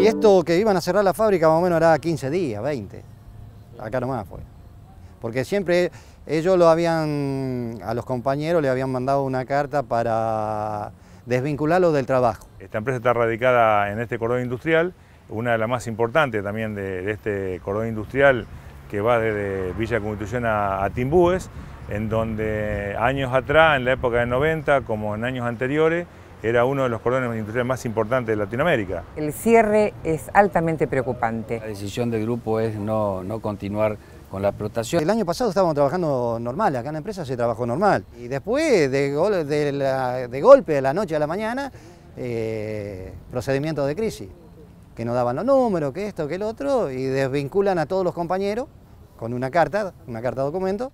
Y esto que iban a cerrar la fábrica más o menos era 15 días, 20. Acá nomás fue. Porque siempre ellos lo habían, a los compañeros le habían mandado una carta para desvincularlos del trabajo. Esta empresa está radicada en este cordón industrial, una de las más importantes también de, este cordón industrial que va desde Villa Constitución a, a Timbúes, en donde años atrás, en la época del 90, como en años anteriores, era uno de los cordones industriales más importantes de Latinoamérica. El cierre es altamente preocupante. La decisión del grupo es no, continuar con la explotación. El año pasado estábamos trabajando normal, acá en la empresa se trabajó normal. Y después, de, de, golpe, de la noche a la mañana, eh, procedimiento procedimientos de crisis, que no daban los números, que esto, que el otro, y desvinculan a todos los compañeros con una carta, una carta documento.